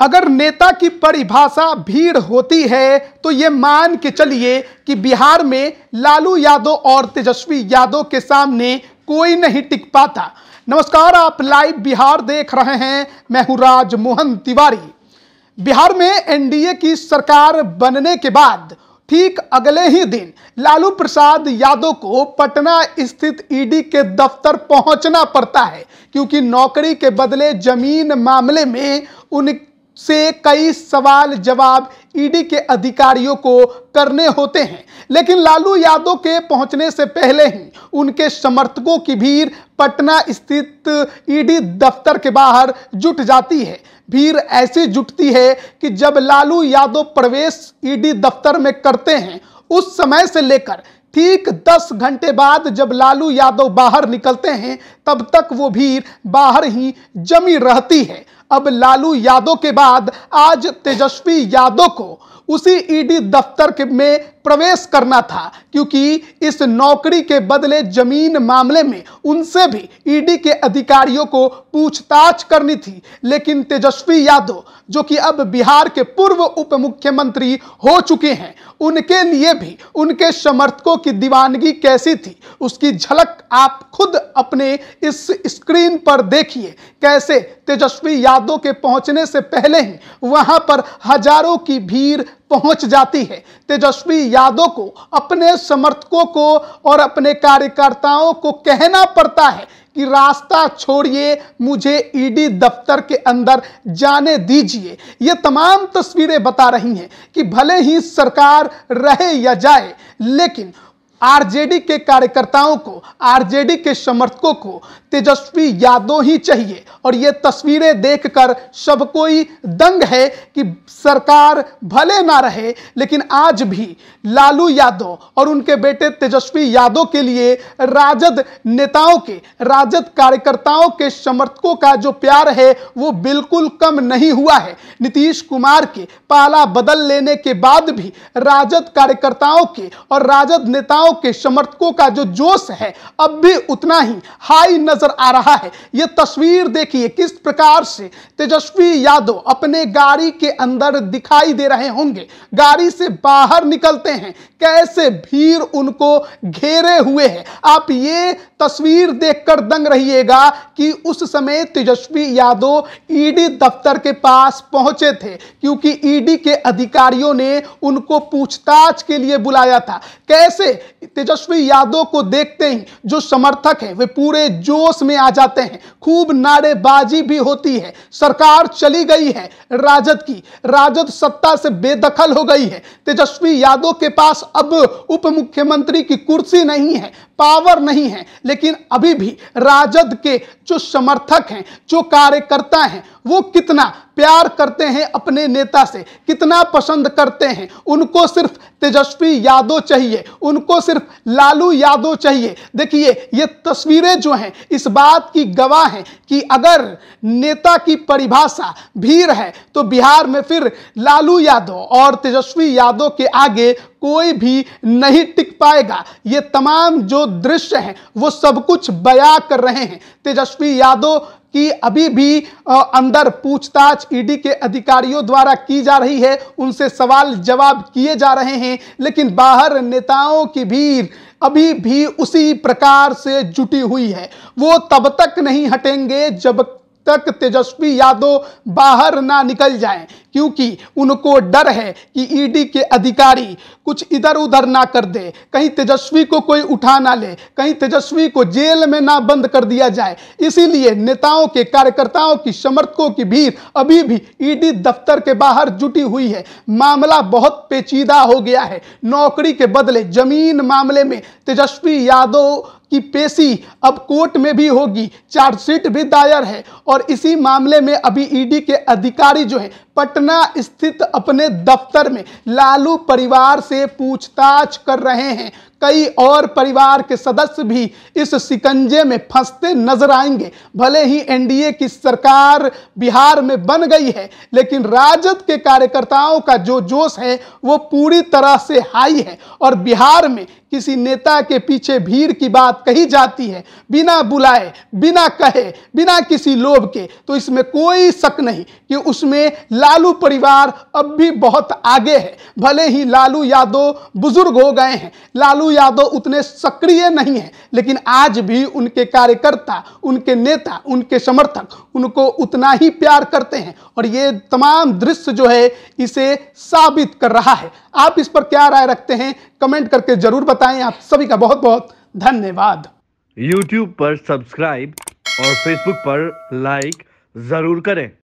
अगर नेता की परिभाषा भीड़ होती है तो ये मान के चलिए कि बिहार में लालू यादव और तेजस्वी यादव के सामने कोई नहीं टिक पाता नमस्कार आप लाइव बिहार देख रहे हैं मैं हूं राज मोहन तिवारी बिहार में एनडीए की सरकार बनने के बाद ठीक अगले ही दिन लालू प्रसाद यादव को पटना स्थित ईडी के दफ्तर पहुंचना पड़ता है क्योंकि नौकरी के बदले जमीन मामले में उन से कई सवाल जवाब ईडी e के अधिकारियों को करने होते हैं लेकिन लालू यादव के पहुंचने से पहले ही उनके समर्थकों की भीड़ पटना स्थित ईडी e दफ्तर के बाहर जुट जाती है भीड़ ऐसी जुटती है कि जब लालू यादव प्रवेश ईडी e दफ्तर में करते हैं उस समय से लेकर ठीक 10 घंटे बाद जब लालू यादव बाहर निकलते हैं तब तक वो भीड़ बाहर ही जमी रहती है अब लालू यादव के बाद आज तेजस्वी यादव को उसी ईडी दफ्तर के में प्रवेश करना था क्योंकि इस नौकरी के बदले जमीन मामले में उनसे भी ईडी के अधिकारियों को पूछताछ करनी थी लेकिन तेजस्वी यादव जो कि अब बिहार के पूर्व उप मुख्यमंत्री हो चुके हैं उनके लिए भी उनके समर्थकों की दीवानगी कैसी थी उसकी झलक आप खुद अपने इस स्क्रीन पर देखिए कैसे तेजस्वी यादव के पहुंचने से पहले ही वहां पर हजारों की भीड़ पहुंच जाती है तेजस्वी यादव को अपने समर्थकों को और अपने कार्यकर्ताओं को कहना पड़ता है कि रास्ता छोड़िए मुझे ईडी दफ्तर के अंदर जाने दीजिए ये तमाम तस्वीरें बता रही हैं कि भले ही सरकार रहे या जाए लेकिन आरजेडी के कार्यकर्ताओं को आरजेडी के समर्थकों को तेजस्वी यादव ही चाहिए और ये तस्वीरें देखकर सब कोई दंग है कि सरकार भले ना रहे लेकिन आज भी लालू यादव और उनके बेटे तेजस्वी यादव के लिए राजद नेताओं के राजद कार्यकर्ताओं के समर्थकों का जो प्यार है वो बिल्कुल कम नहीं हुआ है नीतीश कुमार के पाला बदल लेने के बाद भी राजद कार्यकर्ताओं के और राजद नेताओं नेताओं के समर्थकों का जो जोश है अब भी उतना ही हाई नजर आ रहा है ये तस्वीर देखिए किस प्रकार से तेजस्वी यादव अपने गाड़ी के अंदर दिखाई दे रहे होंगे गाड़ी से बाहर निकलते हैं कैसे भीड़ उनको घेरे हुए है आप ये तस्वीर देखकर दंग रहिएगा कि उस समय तेजस्वी यादव ईडी दफ्तर के पास पहुंचे थे क्योंकि ईडी के अधिकारियों ने उनको पूछताछ के लिए बुलाया था कैसे तेजस्वी यादव को देखते ही जो समर्थक हैं वे पूरे जोश में आ जाते हैं खूब नारेबाजी भी होती है सरकार चली गई है राजद की राजद सत्ता से बेदखल हो गई है तेजस्वी यादव के पास अब उप मुख्यमंत्री की कुर्सी नहीं है पावर नहीं है लेकिन अभी भी राजद के जो समर्थक हैं जो कार्यकर्ता हैं वो कितना प्यार करते हैं अपने नेता से कितना पसंद करते हैं उनको सिर्फ तेजस्वी यादव चाहिए उनको सिर्फ लालू यादव चाहिए देखिए ये तस्वीरें जो हैं इस बात की गवाह हैं कि अगर नेता की परिभाषा भीड़ है तो बिहार में फिर लालू यादव और तेजस्वी यादव के आगे कोई भी नहीं टिक पाएगा ये तमाम जो दृश्य हैं वो सब कुछ बया कर रहे हैं तेजस्वी यादव कि अभी भी अंदर पूछताछ ईडी के अधिकारियों द्वारा की जा रही है उनसे सवाल जवाब किए जा रहे हैं लेकिन बाहर नेताओं की भीड़ अभी भी उसी प्रकार से जुटी हुई है वो तब तक नहीं हटेंगे जब तक तेजस्वी यादव बाहर ना निकल जाएं क्योंकि उनको डर है कि ईडी e के अधिकारी कुछ इधर उधर ना कर दे कहीं तेजस्वी को कोई उठा ना ले कहीं तेजस्वी को जेल में ना बंद कर दिया जाए इसीलिए नेताओं के कार्यकर्ताओं की समर्थकों की भीड़ अभी भी ईडी e दफ्तर के बाहर जुटी हुई है मामला बहुत पेचीदा हो गया है नौकरी के बदले जमीन मामले में तेजस्वी यादव की पेशी अब कोर्ट में भी होगी चार्जशीट भी दायर है और इसी मामले में अभी ईडी के अधिकारी जो है पटना स्थित अपने दफ्तर में लालू परिवार से पूछताछ कर रहे हैं कई और परिवार के सदस्य भी इस सिकंजे में फंसते नजर आएंगे भले ही एनडीए की सरकार बिहार में बन गई है लेकिन राजद के कार्यकर्ताओं का जो जोश है वो पूरी तरह से हाई है और बिहार में किसी नेता के पीछे भीड़ की बात कही जाती है बिना बुलाए बिना कहे बिना किसी लोभ के तो इसमें कोई शक नहीं कि उसमें लालू परिवार अब भी बहुत आगे है भले ही लालू यादव बुजुर्ग हो गए हैं लालू यादव उतने सक्रिय नहीं हैं लेकिन आज भी उनके कार्यकर्ता उनके नेता उनके समर्थक उनको उतना ही प्यार करते हैं और ये तमाम दृश्य जो है इसे साबित कर रहा है आप इस पर क्या राय रखते हैं कमेंट करके जरूर बताएं आप सभी का बहुत बहुत धन्यवाद YouTube पर सब्सक्राइब और Facebook पर लाइक जरूर करें